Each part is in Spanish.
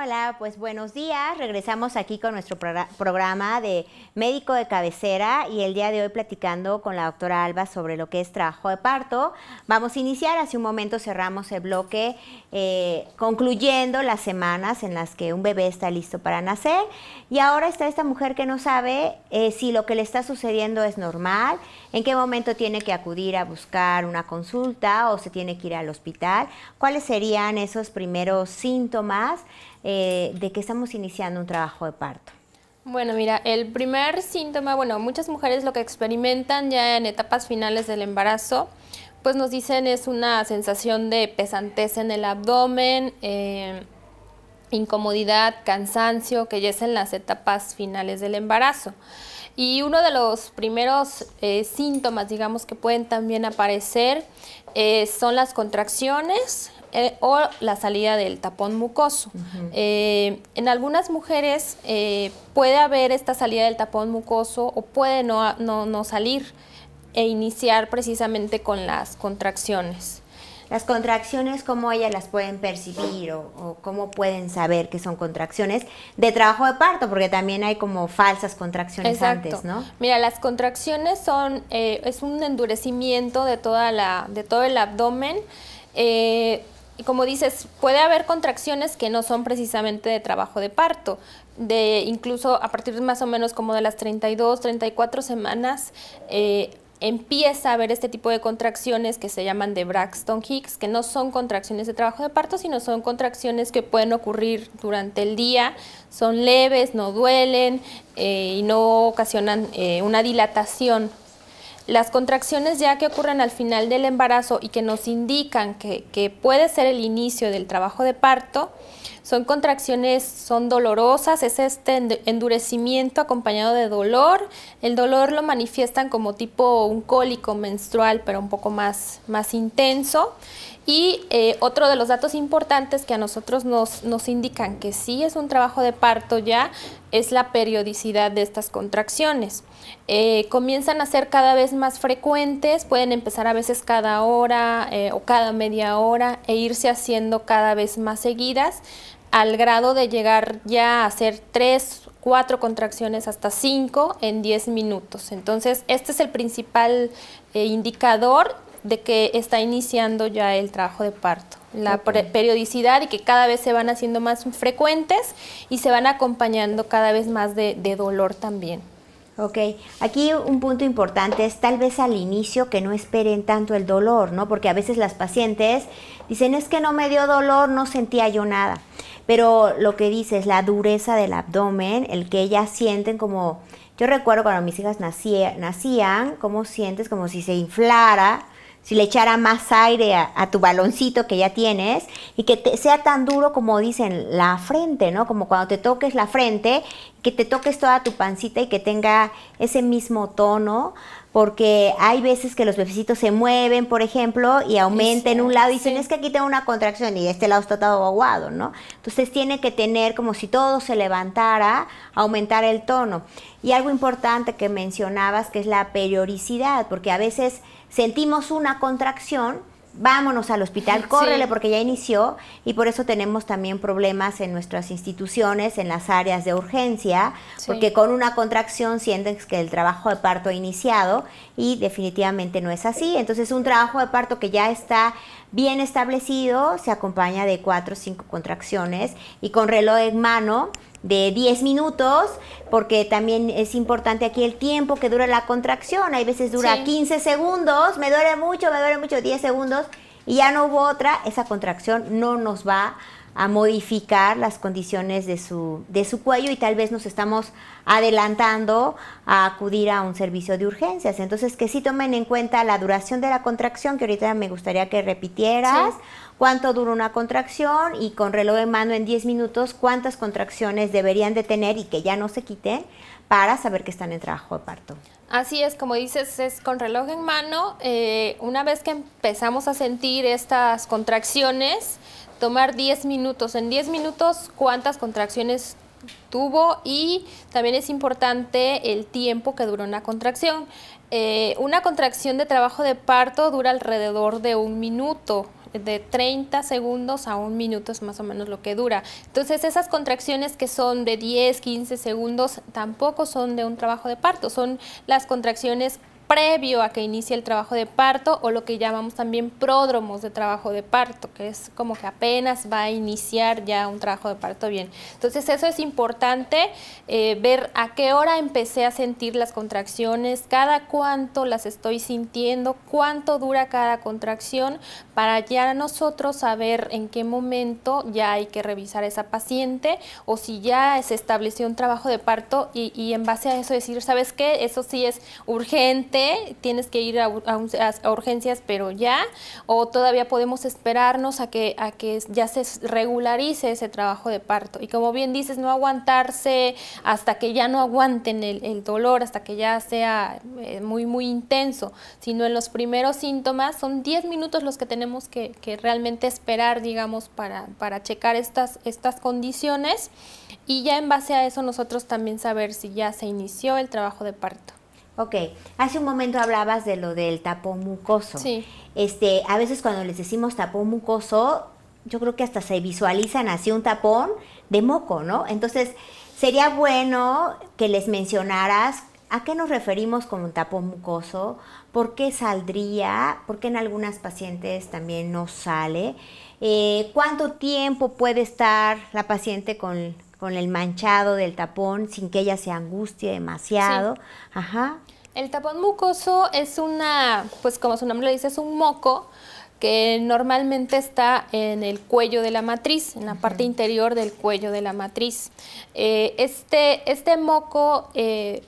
Hola, pues buenos días. Regresamos aquí con nuestro programa de médico de cabecera y el día de hoy platicando con la doctora Alba sobre lo que es trabajo de parto. Vamos a iniciar, hace un momento cerramos el bloque eh, concluyendo las semanas en las que un bebé está listo para nacer y ahora está esta mujer que no sabe eh, si lo que le está sucediendo es normal, en qué momento tiene que acudir a buscar una consulta o se tiene que ir al hospital, cuáles serían esos primeros síntomas eh, de que estamos iniciando un trabajo de parto? Bueno, mira, el primer síntoma, bueno, muchas mujeres lo que experimentan ya en etapas finales del embarazo, pues nos dicen es una sensación de pesantez en el abdomen, eh, incomodidad, cansancio, que ya es en las etapas finales del embarazo. Y uno de los primeros eh, síntomas, digamos, que pueden también aparecer son las contracciones, eh, o la salida del tapón mucoso. Eh, en algunas mujeres eh, puede haber esta salida del tapón mucoso o puede no, salir e iniciar precisamente con las contracciones. Las contracciones, ¿cómo ellas las pueden percibir o, cómo pueden saber que son contracciones de trabajo de parto? Porque también hay como falsas contracciones antes, ¿no? Mira, las contracciones son, es un endurecimiento de, toda la, de todo el abdomen y como dices, puede haber contracciones que no son precisamente de trabajo de parto, de incluso a partir de más o menos como de las 32, 34 semanas, eh, empieza a haber este tipo de contracciones que se llaman de Braxton Hicks, que no son contracciones de trabajo de parto, sino son contracciones que pueden ocurrir durante el día, son leves, no duelen eh, y no ocasionan eh, una dilatación las contracciones ya que ocurren al final del embarazo y que nos indican que, que puede ser el inicio del trabajo de parto, son contracciones, son dolorosas, es este endurecimiento acompañado de dolor. El dolor lo manifiestan como tipo un cólico menstrual, pero un poco más, más intenso. Y eh, otro de los datos importantes que a nosotros nos, indican que sí es un trabajo de parto ya es la periodicidad de estas contracciones. Eh, comienzan a ser cada vez más frecuentes, pueden empezar a veces cada hora eh, o cada media hora e irse haciendo cada vez más seguidas al grado de llegar ya a hacer tres, cuatro contracciones hasta cinco en 10 minutos. Entonces, este es el principal eh, indicador de que está iniciando ya el trabajo de parto. La periodicidad y que cada vez se van haciendo más frecuentes y se van acompañando cada vez más de, dolor también. Ok, aquí un punto importante es tal vez al inicio que no esperen tanto el dolor, ¿no? Porque a veces las pacientes dicen es que no me dio dolor, no sentía yo nada. Pero lo que dices, la dureza del abdomen, el que ellas sienten como... Yo recuerdo cuando mis hijas nacía, nacían, cómo sientes como si se inflara si le echara más aire a, tu baloncito que ya tienes y que sea tan duro como dicen la frente, ¿no? Como cuando te toques la frente, que te toques toda tu pancita y que tenga ese mismo tono, porque hay veces que los bebecitos se mueven, por ejemplo, y aumenten en un lado y dicen, es que aquí tengo una contracción y este lado está todo aguado, ¿no? Entonces tiene que tener como si todo se levantara, aumentar el tono. Y algo importante que mencionabas que es la periodicidad, porque a veces sentimos una contracción, vámonos al hospital, córrele porque ya inició y por eso tenemos también problemas en nuestras instituciones, en las áreas de urgencia, porque con una contracción sienten que el trabajo de parto ha iniciado y definitivamente no es así. Entonces un trabajo de parto que ya está bien establecido se acompaña de cuatro o cinco contracciones y con reloj en mano de 10 minutos, porque también es importante aquí el tiempo que dura la contracción. Hay veces dura 15 segundos, me duele mucho, me duele mucho, 10 segundos, y ya no hubo otra. Esa contracción no nos va a modificar las condiciones de su, de su cuello y tal vez nos estamos adelantando a acudir a un servicio de urgencias. Entonces, que sí tomen en cuenta la duración de la contracción, que ahorita me gustaría que repitieras cuánto dura una contracción y con reloj de mano en 10 minutos cuántas contracciones deberían de tener y que ya no se quiten para saber que están en trabajo de parto. Así es, como dices, es con reloj en mano. Eh, una vez que empezamos a sentir estas contracciones, tomar 10 minutos. En 10 minutos, ¿cuántas contracciones tuvo? Y también es importante el tiempo que duró una contracción. Eh, una contracción de trabajo de parto dura alrededor de un minuto de 30 segundos a un minuto es más o menos lo que dura. Entonces esas contracciones que son de 10, 15 segundos tampoco son de un trabajo de parto, son las contracciones previo a que inicie el trabajo de parto o lo que llamamos también pródromos de trabajo de parto, que es como que apenas va a iniciar ya un trabajo de parto bien. Entonces eso es importante, eh, ver a qué hora empecé a sentir las contracciones, cada cuánto las estoy sintiendo, cuánto dura cada contracción, para ya nosotros saber en qué momento ya hay que revisar a esa paciente o si ya se estableció un trabajo de parto y, y en base a eso decir, ¿sabes qué? Eso sí es urgente tienes que ir a, urgencias, pero ya, o todavía podemos esperarnos a que, a que ya se regularice ese trabajo de parto. Y como bien dices, no aguantarse hasta que ya no aguanten el, dolor, hasta que ya sea eh, muy, muy intenso, sino en los primeros síntomas son 10 minutos los que tenemos que, que realmente esperar, digamos, para, para checar estas, estas condiciones y ya en base a eso nosotros también saber si ya se inició el trabajo de parto. Ok, hace un momento hablabas de lo del tapón mucoso. Sí. Este, a veces cuando les decimos tapón mucoso, yo creo que hasta se visualizan así un tapón de moco, ¿no? Entonces, sería bueno que les mencionaras a qué nos referimos con un tapón mucoso, por qué saldría, por qué en algunas pacientes también no sale, eh, cuánto tiempo puede estar la paciente con, con el manchado del tapón sin que ella se angustie demasiado. Ajá. El tapón mucoso es una, pues como su nombre lo dice, es un moco que normalmente está en el cuello de la matriz, en la parte interior del cuello de la matriz. Eh, este, este moco eh,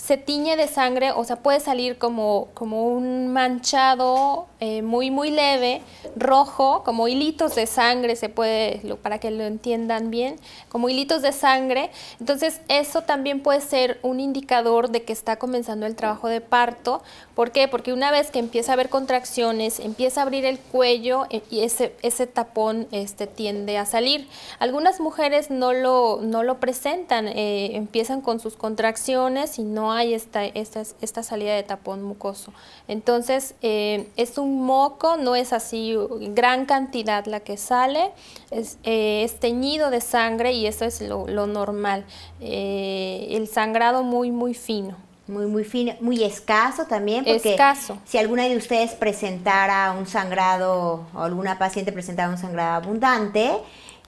se tiñe de sangre, o sea, puede salir como, como un manchado eh, muy, muy leve, rojo, como hilitos de sangre, se puede, para que lo entiendan bien, como hilitos de sangre. Entonces, eso también puede ser un indicador de que está comenzando el trabajo de parto. ¿Por qué? Porque una vez que empieza a haber contracciones, empieza a abrir el cuello eh, y ese, ese tapón este, tiende a salir. Algunas mujeres no lo, no lo presentan, eh, empiezan con sus contracciones y no hay esta, esta, esta salida de tapón mucoso. Entonces, eh, es un moco, no es así gran cantidad la que sale, es, eh, teñido de sangre y eso es lo, normal, eh, el sangrado muy, muy fino. Muy, muy fino, muy escaso también, porque si alguna de ustedes presentara un sangrado o alguna paciente presentara un sangrado abundante,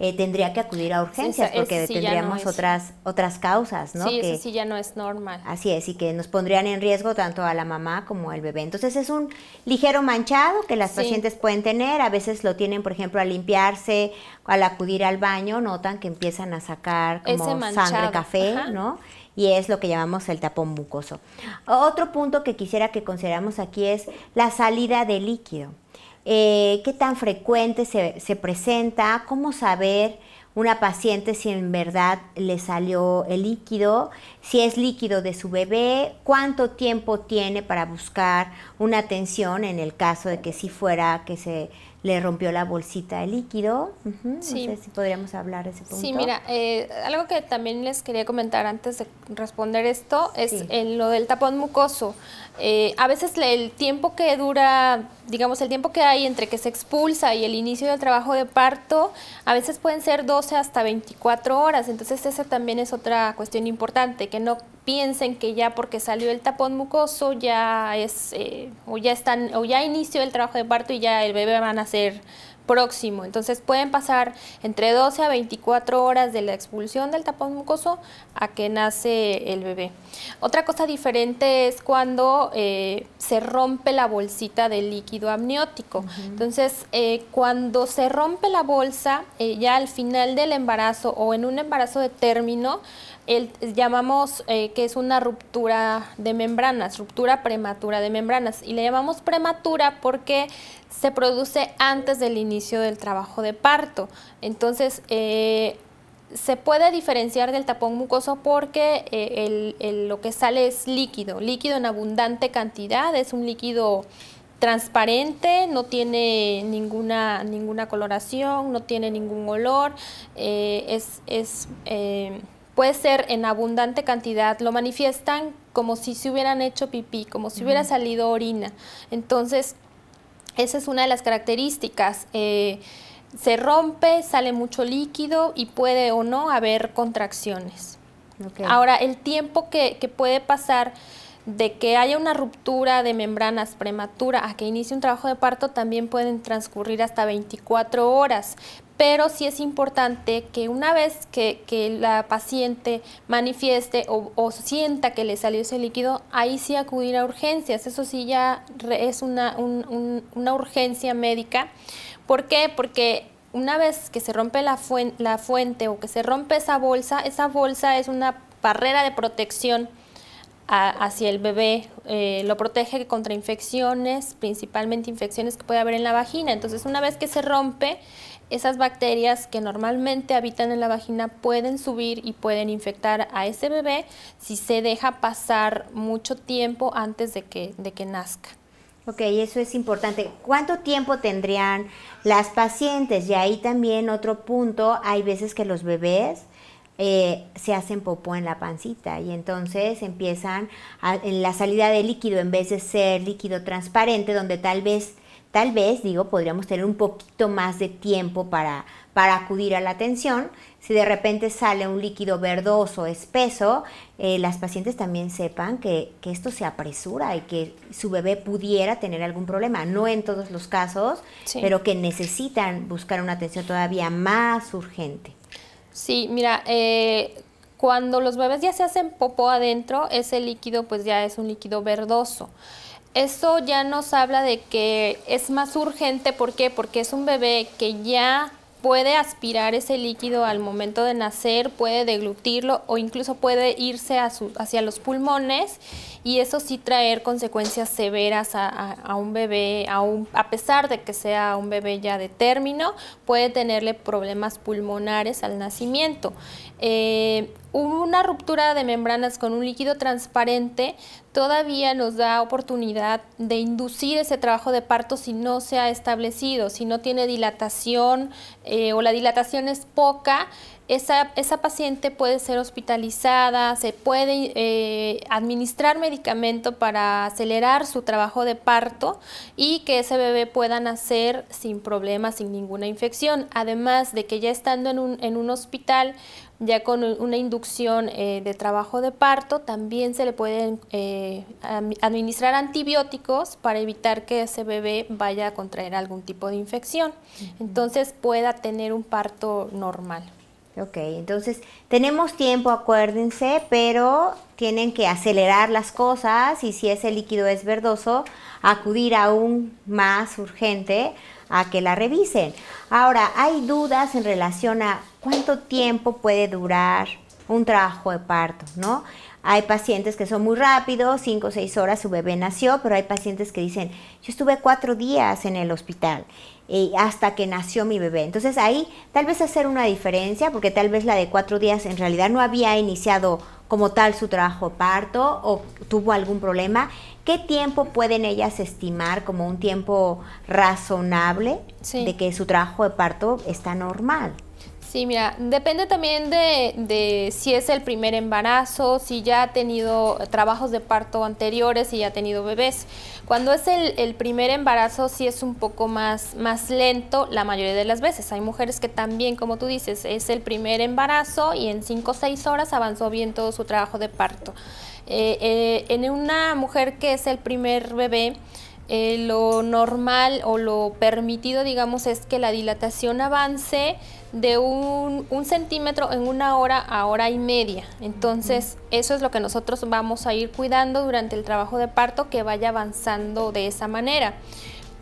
eh, tendría que acudir a urgencias porque tendríamos otras otras causas, ¿no? Sí, eso sí ya no es normal. Así es, y que nos pondrían en riesgo tanto a la mamá como al bebé. Entonces es un ligero manchado que las pacientes pueden tener, a veces lo tienen, por ejemplo, al limpiarse, al acudir al baño, notan que empiezan a sacar como sangre café, Ajá. ¿no? y es lo que llamamos el tapón mucoso. Otro punto que quisiera que consideramos aquí es la salida de líquido. Eh, ¿Qué tan frecuente se, se presenta? ¿Cómo saber? una paciente si en verdad le salió el líquido, si es líquido de su bebé, cuánto tiempo tiene para buscar una atención en el caso de que sí fuera que se le rompió la bolsita de líquido. No sé si podríamos hablar de ese punto. Sí, mira, eh, algo que también les quería comentar antes de responder esto es en lo del tapón mucoso. Eh, a veces el tiempo que dura, digamos, el tiempo que hay entre que se expulsa y el inicio del trabajo de parto, a veces pueden ser 12 hasta 24 horas. Entonces esa también es otra cuestión importante, que no piensen que ya porque salió el tapón mucoso ya es eh, o ya están o ya inició el trabajo de parto y ya el bebé van a ser próximo. Entonces pueden pasar entre 12 a 24 horas de la expulsión del tapón mucoso a que nace el bebé. Otra cosa diferente es cuando eh, se rompe la bolsita del líquido amniótico. Entonces, eh, cuando se rompe la bolsa, eh, ya al final del embarazo o en un embarazo de término, llamamos eh, que es una ruptura de membranas, ruptura prematura de membranas. Y le llamamos prematura porque se produce antes del inicio del trabajo de parto. Entonces, se puede diferenciar del tapón mucoso porque eh, lo que sale es líquido, líquido en abundante cantidad, es un líquido transparente, no tiene ninguna, ninguna coloración, no tiene ningún olor, eh, es, eh, puede ser en abundante cantidad, lo manifiestan como si se hubieran hecho pipí, como si hubiera salido orina. Entonces, esa es una de las características se rompe, sale mucho líquido y puede o no haber contracciones. Ahora, el tiempo que, puede pasar de que haya una ruptura de membranas prematura a que inicie un trabajo de parto también pueden transcurrir hasta 24 horas, pero sí es importante que una vez que, la paciente manifieste o, sienta que le salió ese líquido, ahí sí acudir a urgencias, eso sí ya es una, una urgencia médica ¿Por qué? Porque una vez que se rompe la, fuente o que se rompe esa bolsa, esa bolsa es una barrera de protección hacia el bebé, eh, lo protege contra infecciones, principalmente infecciones que puede haber en la vagina. Entonces, una vez que se rompe, esas bacterias que normalmente habitan en la vagina pueden subir y pueden infectar a ese bebé si se deja pasar mucho tiempo antes de que nazca. Ok, eso es importante. ¿Cuánto tiempo tendrían las pacientes? Y ahí también otro punto, hay veces que los bebés eh, se hacen popó en la pancita y entonces empiezan en la salida de líquido, en vez de ser líquido transparente, donde tal vez, tal vez, digo, podríamos tener un poquito más de tiempo para para acudir a la atención. Si de repente sale un líquido verdoso, espeso, eh, las pacientes también sepan que, esto se apresura y que su bebé pudiera tener algún problema. No en todos los casos, pero que necesitan buscar una atención todavía más urgente. Sí, mira, eh, cuando los bebés ya se hacen popó adentro, ese líquido pues ya es un líquido verdoso. Esto ya nos habla de que es más urgente, ¿por qué? Porque es un bebé que ya puede aspirar ese líquido al momento de nacer, puede deglutirlo o incluso puede irse hacia los pulmones y eso sí traer consecuencias severas a, un bebé, a pesar de que sea un bebé ya de término, puede tenerle problemas pulmonares al nacimiento. Eh, una ruptura de membranas con un líquido transparente todavía nos da oportunidad de inducir ese trabajo de parto si no se ha establecido, si no tiene dilatación eh, o la dilatación es poca. Esa, esa, paciente puede ser hospitalizada, se puede eh, administrar medicamento para acelerar su trabajo de parto y que ese bebé pueda nacer sin problemas, sin ninguna infección. Además de que ya estando en un, en un hospital, ya con una inducción eh, de trabajo de parto también se le pueden eh, administrar antibióticos para evitar que ese bebé vaya a contraer algún tipo de infección. Entonces pueda tener un parto normal. Ok, entonces tenemos tiempo, acuérdense, pero tienen que acelerar las cosas y si ese líquido es verdoso, acudir aún más urgente a que la revisen. Ahora, hay dudas en relación a ¿Cuánto tiempo puede durar un trabajo de parto? ¿no? Hay pacientes que son muy rápidos, cinco, o seis horas su bebé nació, pero hay pacientes que dicen, yo estuve cuatro días en el hospital y eh, hasta que nació mi bebé. Entonces ahí tal vez hacer una diferencia, porque tal vez la de cuatro días en realidad no había iniciado como tal su trabajo de parto o tuvo algún problema. ¿Qué tiempo pueden ellas estimar como un tiempo razonable de que su trabajo de parto está normal? Sí, mira, depende también de, si es el primer embarazo, si ya ha tenido trabajos de parto anteriores, si ya ha tenido bebés. Cuando es el, primer embarazo, sí es un poco más, más lento la mayoría de las veces. Hay mujeres que también, como tú dices, es el primer embarazo y en cinco o 6 horas avanzó bien todo su trabajo de parto. Eh, eh, en una mujer que es el primer bebé, eh, lo normal o lo permitido, digamos, es que la dilatación avance de un, centímetro en una hora a hora y media. Entonces, eso es lo que nosotros vamos a ir cuidando durante el trabajo de parto, que vaya avanzando de esa manera.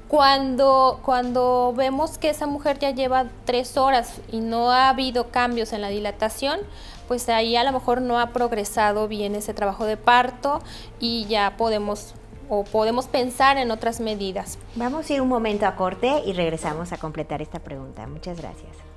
Cuando, cuando vemos que esa mujer ya lleva tres horas y no ha habido cambios en la dilatación, pues ahí a lo mejor no ha progresado bien ese trabajo de parto y ya podemos o podemos pensar en otras medidas. Vamos a ir un momento a corte y regresamos a completar esta pregunta. Muchas gracias.